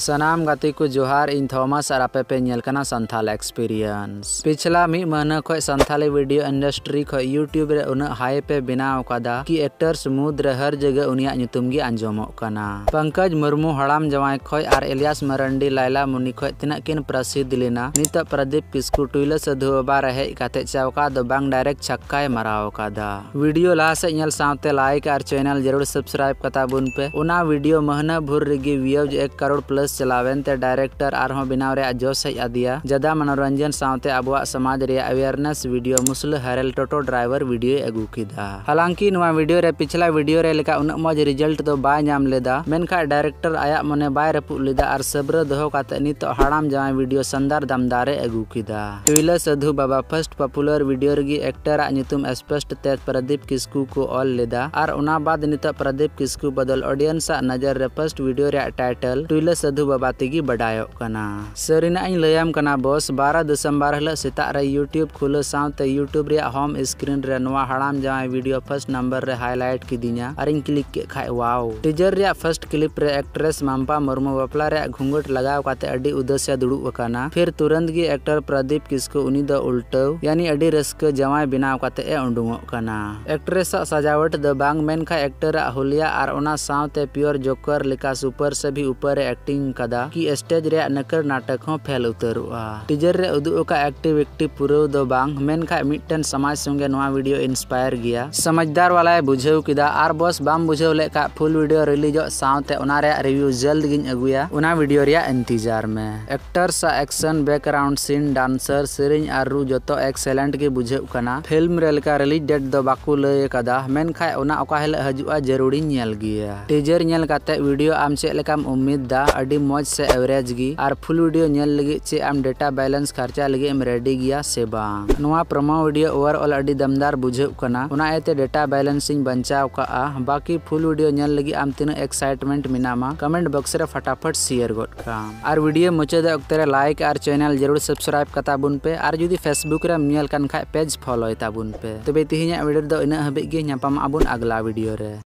सनाम गति को जोहार इन थॉमस और आपेपे संथाल एक्सपीरियंस पिछला मी महीना खो संथाली वीडियो इंडस्ट्री खो यूट्यूब हाईपे बनाव का कि एक्टर्स मुद्रे हर जगह उनग आजम पंकज मुर्मू हड़ाम जवाय खो और एलियास मरंडी लैला मुनि खो किन प्रसिद्ध लेना नित प्रदीप किस्कु टुल साधु बाबा रहे कते चौका दो बांग डायरेक्ट छक्का मारा का वीडियो लहास लाइक और चैनल जरूर सब्सक्राइब कताबन पे उना वीडियो महना भूर रिगे व्यूज एक करोड़ प्लस न्यूज चलावें डायरेक्टर और बनाव जोस हजा जदा मनोरंजन साथ अब समाज अवेयरनेस वीडियो मुसल हरल टोटो ड्राइवर वीडियो अगू कि हालांकि वीडियो रे पिछला वीडियो रे उन मज रिजल्ट तो नाम लेदा मेनखा डायरेक्टर आया मने बाय रपु लेदा और सबरे दो नित हड़ाम जवा वीडियो संदार दमदारे अगू कि Tuilo Sadhu Baba first popular video actor स्पष्ट ते प्रदीप किसकु को ऑल लेदा और बाद नित प्रदीप किसकु बदल ऑडियंस नजर रे first video title Tuilo Sadhu Sadhu Baba ᱛᱮᱜᱮ ᱵᱟᱰᱟᱭᱚᱜ ᱠᱟᱱᱟ ᱥᱟᱹᱨᱤᱱᱟᱜ ᱤᱧ ᱞᱟᱹᱭᱟᱢ ᱠᱟᱱᱟ ᱵᱚᱥ ᱵᱟᱨᱚ ᱫᱤᱥᱮᱢᱵᱚᱨ ᱦᱤᱞᱳᱜ ᱥᱮᱛᱟᱜ ᱨᱮ ᱤᱭᱩᱴᱤᱭᱩᱵᱽ ᱠᱷᱩᱞᱟᱹᱣ ᱥᱟᱶᱛᱮ ᱤᱭᱩᱴᱤᱭᱩᱵᱽ ᱨᱮᱭᱟᱜ ᱦᱳᱢ ᱥᱠᱨᱤᱱ ᱨᱮ ᱱᱚᱣᱟ ᱦᱟᱲᱟᱢ ᱡᱟᱶᱟᱭ ᱵᱷᱤᱰᱤᱭᱳ ᱯᱷᱟᱥᱴ ᱱᱟᱢᱵᱟᱨ ᱨᱮ ᱦᱟᱭᱞᱟᱭᱤᱴ ᱠᱤᱫᱤᱧᱟ ᱟᱨᱤᱧ ᱠᱞᱤᱠ ᱠᱮᱫ ᱠᱷᱟᱡ ᱣᱟᱣ ᱴᱤᱡᱟᱨ ᱨᱮᱭᱟᱜ ᱯᱷᱟᱥᱴ ᱠᱞᱤᱯ ᱨᱮ ᱮᱠᱴᱨᱮᱥ ᱢᱟᱢᱯᱟ ᱢᱩᱨᱢᱩ ᱵᱟᱯᱞᱟ ᱨᱮᱭᱟᱜ ᱜᱷᱩᱸᱜᱩᱴ ᱞᱟᱜᱟᱣ ᱠᱟᱛᱮ ᱟᱹᱰᱤ ᱩᱫᱟᱹᱥᱮ ᱫᱩᱲᱩᱵ ᱟᱠᱟᱱᱟ ᱯᱷᱤᱨ ᱛᱩᱨᱟᱹᱱᱛ ᱜᱮ ᱮᱠᱴᱚᱨ ᱯᱨᱚᱫᱤᱯ ᱠᱤᱥᱠᱩ ᱩᱱᱤ ᱫᱚ ᱩᱞᱴᱟᱹᱣ ᱭᱟᱱᱤ ᱟᱹᱰᱤ ᱨᱟᱹᱥᱠᱟᱹ ᱡᱟᱶᱟᱭ ᱵᱮᱱᱟᱣ ᱠᱟᱛᱮ ᱮ ᱩᱰᱩᱝᱚᱜ ᱠᱟᱱᱟ ᱮᱠᱴᱨᱮᱥᱟᱜ ᱥᱟᱡᱟᱣᱴ ᱫᱚ ᱵᱟᱝ ᱢᱮᱱᱠᱷᱟᱱ ᱮᱠᱴᱚᱨᱟᱜ ᱦᱩᱞᱤᱭᱟ ᱟᱨ ᱚᱱᱟ ᱥᱟᱶᱛᱮ ᱯᱤᱭᱳᱨ ᱡᱚᱠᱟᱨ ᱞᱮᱠᱟ ᱥᱩᱯᱟᱨ ᱥᱮ ᱵᱷᱤ ᱩᱯᱟᱨ ᱨᱮ ᱮᱠᱴᱤᱝ कि स्टेज नकर नाटक हों फेल उतर टीजर रे उदुका एक्टिव एक्टिव समाज संगे वीडियो इंस्पायर गिया समझदार वाला है बुझेउ किदा बाम बुझेउ ले फुल वीडियो रिलीज हो रिव्यू जल्द गिन अगुया वीडियो इंतजार में एक्टर सा एक्शन बैकग्राउंड सीन डांसर सिरिंग आरु जतो एक्सेलेंट के बुझेउ फिल्म रिलीज डेट दो बाकु लय हजुआ जरूरी टीजर वीडियो आम से उम्मीद दा मज से एवरेज गी और फुल वीडियो नेल लगी चे आम डेटा बैलेंस खर्चा लगे एम रेडी गया से बा प्रमो वीडियो ओवरऑल अभी दमदार बुझे उना डेटा बैलेंस बचाव का बाकी फुल वीडियो नेल लगी आम तिना एक्साइटमेंट में कमेंट बॉक्स रे फटाफट शेयर गोद और वीडियो मुचाद वक्त लाइक और चैनल जरूर सब्सक्राइब कताबुन पे और जो फेसबुक रे पेज फॉलो इताबुन पे तबे तिहिया वीडियो दो इना अगला वीडियो रे